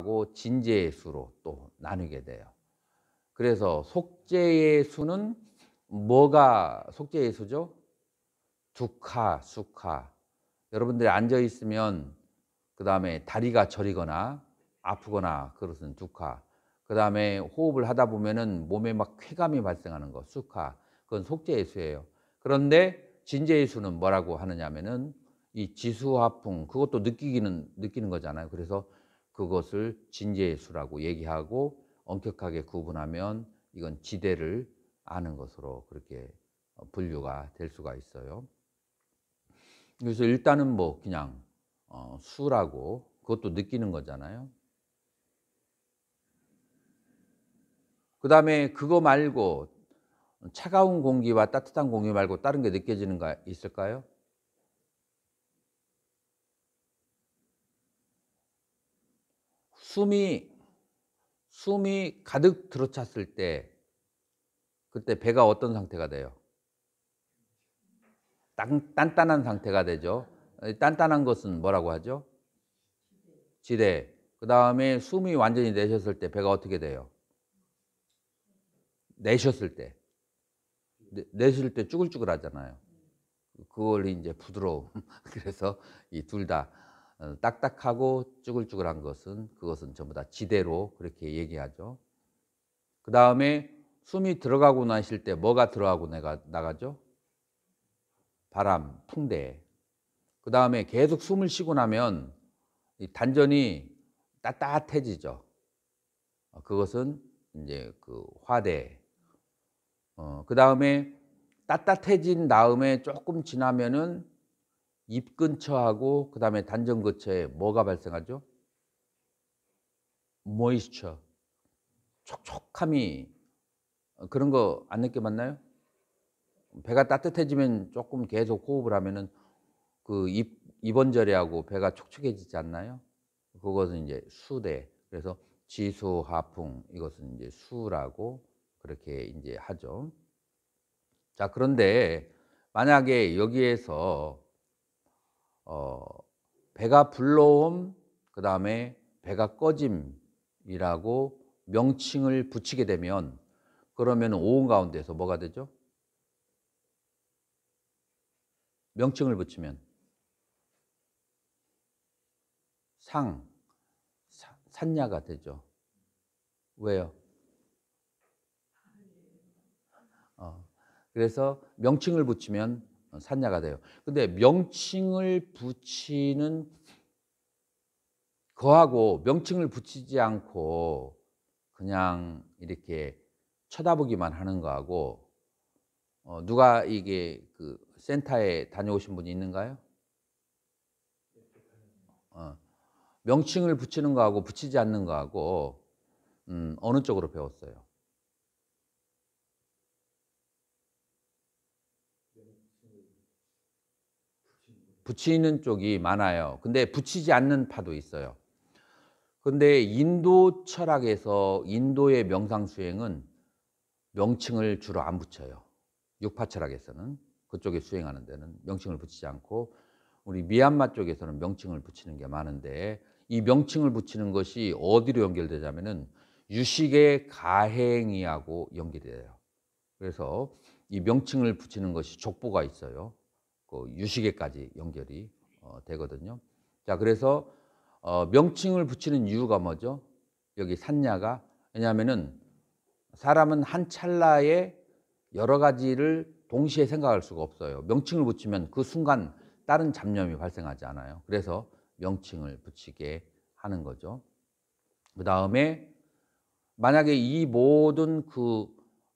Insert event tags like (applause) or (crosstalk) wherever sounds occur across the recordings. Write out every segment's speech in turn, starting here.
하고 진제의 수로 또 나누게 돼요. 그래서 속제의 수는 뭐가 속제의 수죠? 두카, 수카. 여러분들이 앉아 있으면 그 다음에 다리가 저리거나 아프거나 그것은 두카. 그 다음에 호흡을 하다 보면은 몸에 막 쾌감이 발생하는 거, 수카. 그건 속제의 수예요. 그런데 진제의 수는 뭐라고 하느냐면은 이 지수화풍 그것도 느끼기는 느끼는 거잖아요. 그래서 그것을 진예수라고 얘기하고 엄격하게 구분하면 이건 지대를 아는 것으로 그렇게 어, 분류가 될 수가 있어요. 그래서 일단은 뭐 그냥 어, 수라고 그것도 느끼는 거잖아요. 그 다음에 그거 말고 차가운 공기와 따뜻한 공기 말고 다른 게 느껴지는 거 있을까요? 숨이 숨이 가득 들어찼을 때 그때 배가 어떤 상태가 돼요? 딴, 단한 상태가 되죠. 단단한 것은 뭐라고 하죠? 지대. 그 다음에 숨이 완전히 내셨을 때 배가 어떻게 돼요? 내셨을 때. 내, 실때 쭈글쭈글 하잖아요. 그걸 이제 부드러움. (laughs) 그래서 이 둘 다. 어, 딱딱하고 쭈글쭈글한 것은 그것은 전부 다 지대로 그렇게 얘기하죠. 그 다음에 숨이 들어가고 나실 때 뭐가 들어가고 내가 나가죠? 바람, 풍대. 그 다음에 계속 숨을 쉬고 나면 단전이 따뜻해지죠. 어, 그것은 이제 그 화대. 어, 그 다음에 따뜻해진 다음에 조금 지나면은 입 근처하고 그 다음에 단정 근처에 뭐가 발생하죠? 모이스처, 촉촉함이 어, 그런 거 안 느껴봤나요? 배가 따뜻해지면 조금 계속 호흡을 하면은 그 입, 입원절이하고 배가 촉촉해지지 않나요? 그것은 이제 수대. 그래서 지수, 하풍, 이것은 이제 수라고 그렇게 이제 하죠. 자, 그런데 만약에 여기에서 어, 배가 불러옴 그 다음에 배가 꺼짐이라고 명칭을 붙이게 되면 그러면 오음 가운데서 뭐가 되죠? 명칭을 붙이면 상, 사, 산야가 되죠. 왜요? 어, 그래서 명칭을 붙이면 어, 산야가 돼요. 근데 명칭을 붙이는 거하고 명칭을 붙이지 않고 그냥 이렇게 쳐다보기만 하는 거하고 어, 누가 이게 그 센터에 다녀오신 분이 있는가요? 어, 명칭을 붙이는 거하고 붙이지 않는 거하고 음, 어느 쪽으로 배웠어요? 붙이는 쪽이 많아요. 근데 붙이지 않는 파도 있어요. 근데 인도 철학에서 인도의 명상 수행은 명칭을 주로 안 붙여요. 육파 철학에서는 그쪽에 수행하는 데는 명칭을 붙이지 않고 우리 미얀마 쪽에서는 명칭을 붙이는 게 많은데 이 명칭을 붙이는 것이 어디로 연결되냐면은 유식의 가행이하고 연결돼요. 그래서 이 명칭을 붙이는 것이 족보가 있어요. 그 유식에까지 연결이 어, 되거든요. 자, 그래서 어, 명칭을 붙이는 이유가 뭐죠? 여기 산냐가 왜냐하면은 사람은 한 찰나에 여러 가지를 동시에 생각할 수가 없어요. 명칭을 붙이면 그 순간 다른 잡념이 발생하지 않아요. 그래서 명칭을 붙이게 하는 거죠. 그 다음에 만약에 이 모든 그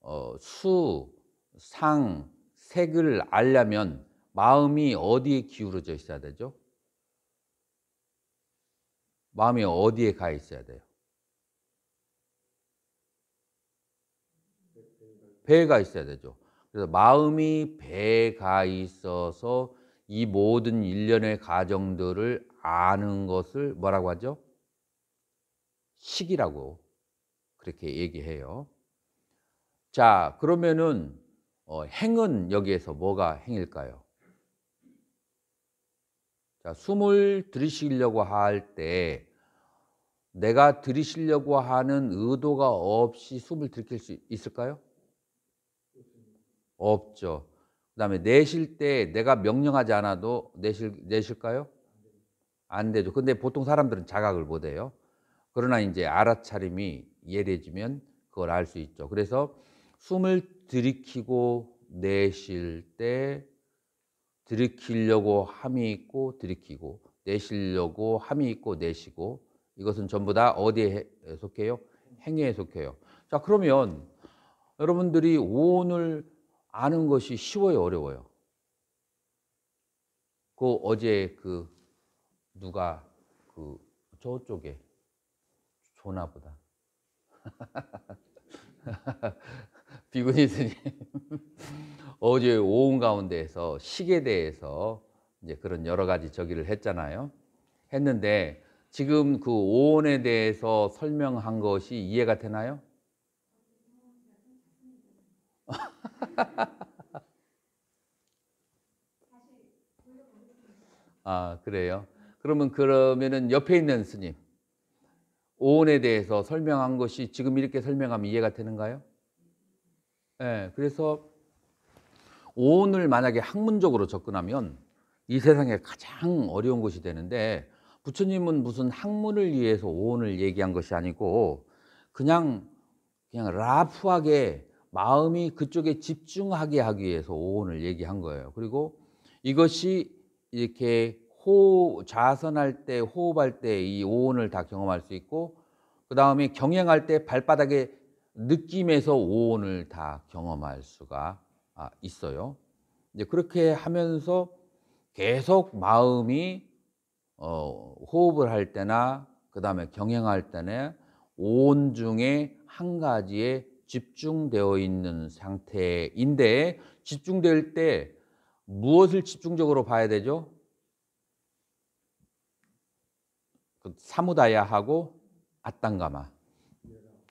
어, 수, 상, 색을 알려면 마음이 어디에 기울어져 있어야 되죠? 마음이 어디에 가 있어야 돼요? 배가 있어야 되죠. 그래서 마음이 배가 있어서 이 모든 일련의 가정들을 아는 것을 뭐라고 하죠? 식이라고 그렇게 얘기해요. 자, 그러면은 어, 행은 여기에서 뭐가 행일까요? 자, 숨을 들이쉬려고 할 때 내가 들이쉬려고 하는 의도가 없이 숨을 들킬수 있을까요? 없죠. 그 다음에 내쉴 때 내가 명령하지 않아도 내쉴, 내쉴까요? 안 되죠. 근데 보통 사람들은 자각을 못 해요. 그러나 이제 알아차림이 예리해지면 그걸 알 수 있죠. 그래서 숨을 들이키고 내쉴 때 들이키려고 함이 있고 들이키고 내쉬려고 함이 있고 내쉬고 이것은 전부 다 어디에 속해요? 행위에 속해요. 자 그러면 여러분들이 오온 아는 것이 쉬워요, 어려워요? 그 어제 그 누가 그 저쪽에 조나보다 (laughs) 비구니 스님 (laughs) 어제 오은 가운데에서 식에 대해서 이제 그런 여러 가지 저기를 했잖아요. 했는데 지금 그 오온에 대해서 설명한 것이 이해가 되나요? (laughs) 아 그래요. 그러면 그러면은 옆에 있는 스님 오온에 대해서 설명한 것이 지금 이렇게 설명하면 이해가 되는가요? 예, 그래서 오온을 만약에 학문적으로 접근하면 이 세상에 가장 어려운 것이 되는데 부처님은 무슨 학문을 위해서 오온을 얘기한 것이 아니고 그냥 그냥 라프하게 마음이 그쪽에 집중하게 하기 위해서 오온을 얘기한 거예요. 그리고 이것이 이렇게 호흡, 좌선할 때, 호흡할 때 이 오온을 다 경험할 수 있고, 그 다음에 경행할 때 발바닥에 느낌에서 오온을 다 경험할 수가 아, 있어요. 이제 그렇게 하면서 계속 마음이 어, 호흡을 할 때나 그 다음에 경행할 때나 온 중에 한 가지에 집중되어 있는 상태인데 집중될 때 무엇을 집중적으로 봐야 되죠? 그 사무다야하고 아땅가마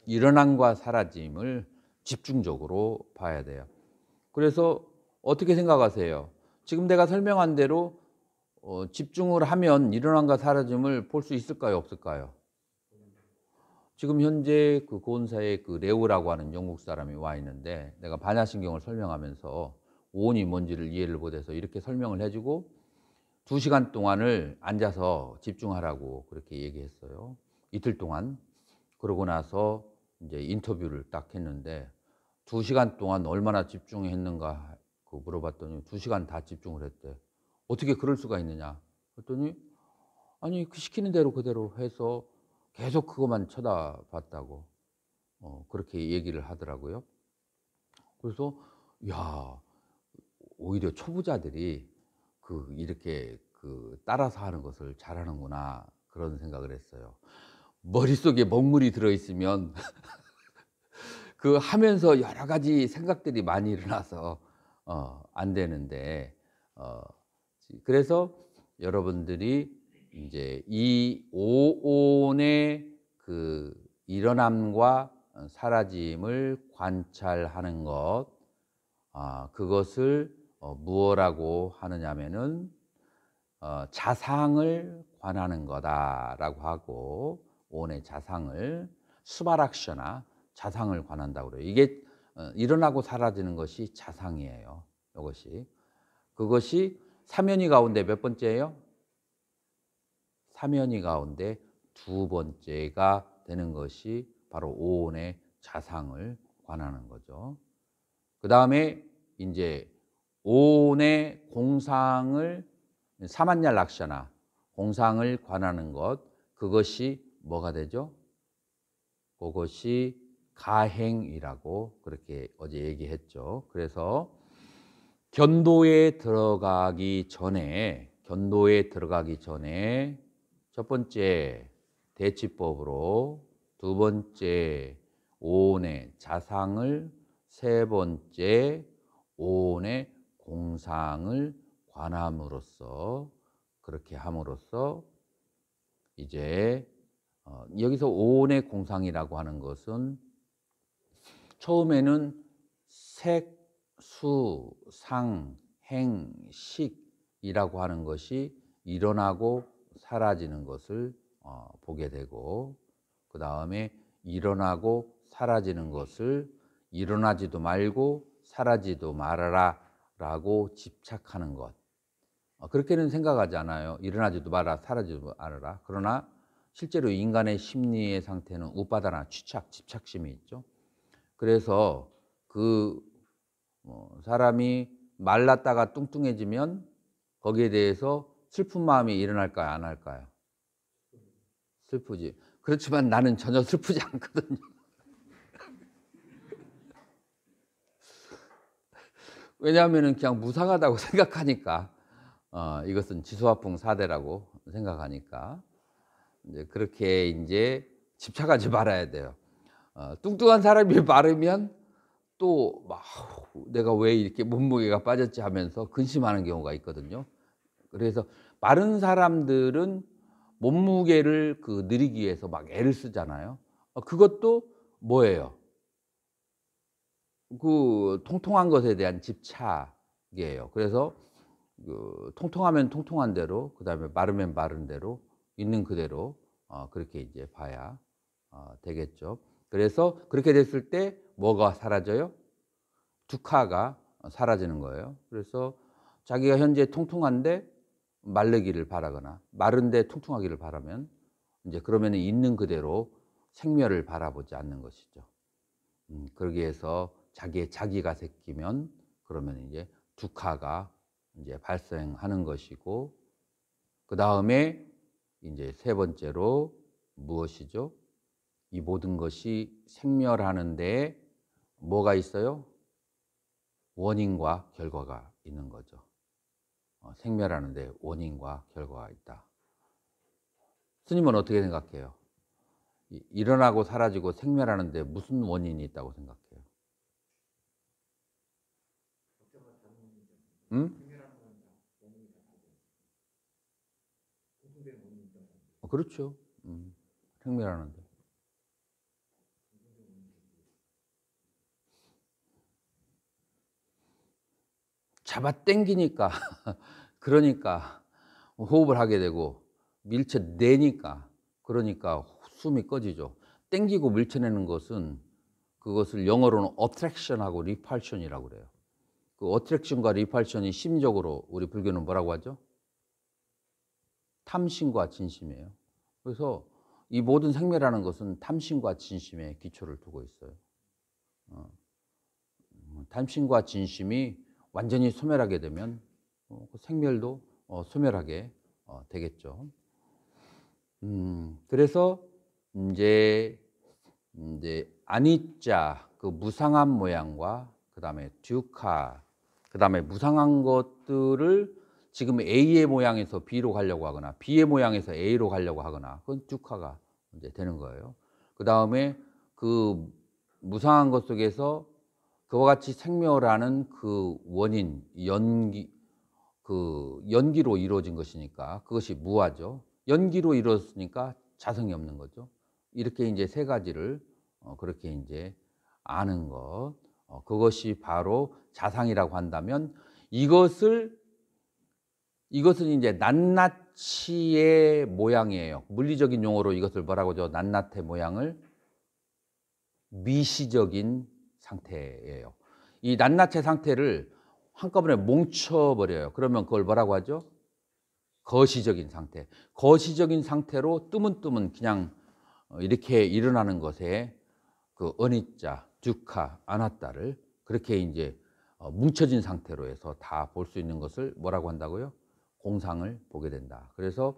일어남과 사라짐을 집중적으로 봐야 돼요. 그래서 어떻게 생각하세요? 지금 내가 설명한 대로 어, 집중을 하면 일어남과 사라짐을 볼 수 있을까요? 없을까요? 지금 현재 그 고은사의 그 레오라고 하는 영국 사람이 와 있는데 내가 반야신경을 설명하면서 오온이 뭔지를 이해를 못해서 이렇게 설명을 해주고 두 시간 동안을 앉아서 집중하라고 그렇게 얘기했어요. 이틀 동안. 그러고 나서 이제 인터뷰를 딱 했는데 두 시간 동안 얼마나 집중했는가 그 물어봤더니 두 시간 다 집중을 했대. 어떻게 그럴 수가 있느냐? 그랬더니 아니 그 시키는 대로 그대로 해서 계속 그것만 쳐다봤다고 어, 그렇게 얘기를 하더라고요. 그래서 야 오히려 초보자들이 그 이렇게 그 따라서 하는 것을 잘하는구나 그런 생각을 했어요. 머릿속에 먹물이 들어있으면 (laughs) 그 하면서 여러 가지 생각들이 많이 일어나서 어, 안 되는데 어, 그래서 여러분들이 이제 이 오온의 그 일어남과 사라짐을 관찰하는 것, 아, 그것을 어, 무엇라고 하느냐면은 어, 자상을 관하는 거다라고 하고 원의 자상을 수바락셔나 자상을 관한다고 그래요. 이게 어, 일어나고 사라지는 것이 자상이에요. 이것이 그것이 사면이 가운데 몇 번째예요? 사면이 가운데 두 번째가 되는 것이 바로 오온의 자상을 관하는 거죠. 그 다음에 이제 오온의 공상을 사만냐 락샤나 공상을 관하는 것 그것이 뭐가 되죠? 그것이 가행이라고 그렇게 어제 얘기했죠. 그래서 견도에 들어가기 전에 견도에 들어가기 전에 첫 번째 대치법으로 두 번째 오온의 자상을 세 번째 오온의 공상을 관함으로써 그렇게 함으로써 이제 어, 여기서 오온의 공상이라고 하는 것은 처음에는 색, 수, 상, 행, 식이라고 하는 것이 일어나고 사라지는 것을 어, 보게 되고 그 다음에 일어나고 사라지는 것을 일어나지도 말고 사라지도 말아라 라고 집착하는 것 어, 그렇게는 생각하지 않아요 일어나지도 말아 라 사라지도 말아라 그러나 실제로 인간의 심리의 상태는 우빠다나 취착, 집착심이 있죠. 그래서 그 뭐, 사람이 말랐다가 뚱뚱해지면 거기에 대해서 슬픈 마음이 일어날까요? 안 할까요? 슬프지. 그렇지만 나는 전혀 슬프지 않거든요. (laughs) 왜냐하면 그냥 무상하다고 (laughs) 생각하니까 어, 이것은 지수화풍 사대라고 생각하니까 이제 그렇게 이제 집착하지 (laughs) 말아야 돼요. 어, 뚱뚱한 사람이 마르면 (laughs) 또 막 내가 왜 이렇게 몸무게가 빠졌지 하면서 근심하는 경우가 있거든요. 그래서 마른 사람들은 몸무게를 그 느리기 위해서 막 애를 쓰잖아요. 어, 그것도 뭐예요? 그 통통한 것에 대한 집착이에요. 그래서 그 통통하면 통통한 대로, 그 다음에 마르면 마른 대로 있는 그대로 어, 그렇게 이제 봐야 어, 되겠죠. 그래서 그렇게 됐을 때 뭐가 사라져요? 두카가 사라지는 거예요. 그래서 자기가 현재 통통한데 말르기를 바라거나 마른데 통통하기를 바라면 이제 그러면 있는 그대로 생멸을 바라보지 않는 것이죠. 음, 그러기 위해서 자기의 자기가 새끼면 그러면 이제 두카가 이제 발생하는 것이고 그 다음에 이제 세 번째로 무엇이죠? 이 모든 것이 생멸하는데 뭐가 있어요? 원인과 결과가 있는 거죠. 어, 생멸하는데 원인과 결과가 있다. 스님은 어떻게 생각해요? 이, 일어나고 사라지고 생멸하는데 무슨 원인이 있다고 생각해요? 응? 그렇죠. 음, 생멸하는데. 잡아당기니까 (laughs) 그러니까 호흡을 하게 되고 밀쳐내니까 그러니까 숨이 꺼지죠. 땡기고 밀쳐내는 것은 그것을 영어로는 어트랙션하고 리팔션이라고 그래요. 그 어트랙션과 리팔션이 심적으로 우리 불교는 뭐라고 하죠? 탐심과 진심이에요. 그래서 이 모든 생매라는 것은 탐심과 진심에 기초를 두고 있어요. 어. 뭐 탐심과 진심이 완전히 소멸하게 되면 어, 그 생멸도 어, 소멸하게 어, 되겠죠. 음, 그래서 이제 이제 아니자 그 무상한 모양과 그 다음에 듀카 그 다음에 무상한 것들을 지금 A의 모양에서 B로 가려고 하거나 B의 모양에서 A로 가려고 하거나 그건 쭉화가 이제 되는 거예요. 그 다음에 그 무상한 것 속에서 그와 같이 생멸하는 그 원인 연기 그 연기로 이루어진 것이니까 그것이 무화죠. 연기로 이루어졌으니까 자성이 없는 거죠. 이렇게 이제 세 가지를 어, 그렇게 이제 아는 것 어, 그것이 바로 자상이라고 한다면 이것을 이것은 이제 낱낱이의 모양이에요. 물리적인 용어로 이것을 뭐라고 죠 낱낱의 모양을 미시적인 상태예요. 이 낱낱의 상태를 한꺼번에 뭉쳐버려요. 그러면 그걸 뭐라고 하죠? 거시적인 상태. 거시적인 상태로 뜨문뜨문 그냥 어, 이렇게 일어나는 것에 그 어니자, 듀카, 아나타를 그렇게 이제 어, 뭉쳐진 상태로 해서 다 볼 수 있는 것을 뭐라고 한다고요? 공상을 보게 된다. 그래서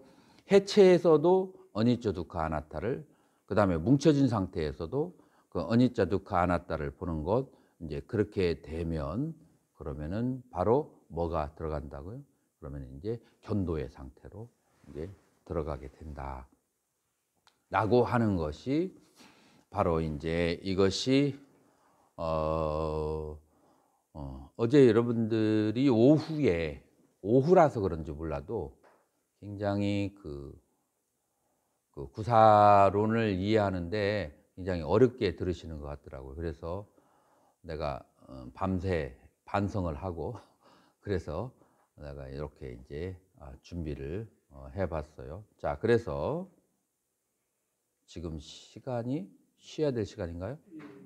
해체에서도 어니ච්자 두카 아나타를 그 다음에 뭉쳐진 상태에서도 그 어니ච්자 두카 아나타를 보는 것 이제 그렇게 되면 그러면은 바로 뭐가 들어간다고요? 그러면 이제 견도의 상태로 이제 들어가게 된다. 라고 하는 것이 바로 이제 이것이 어, 어, 어제 여러분들이 오후에 오후라서 그런지 몰라도 굉장히 그, 그 구사론을 이해하는데 굉장히 어렵게 들으시는 것 같더라고요. 그래서 내가 어, 밤새 반성을 하고 (laughs) 그래서 내가 이렇게 이제 아, 준비를 어, 해봤어요. 자, 그래서 지금 시간이 쉬어야 될 시간인가요? 예.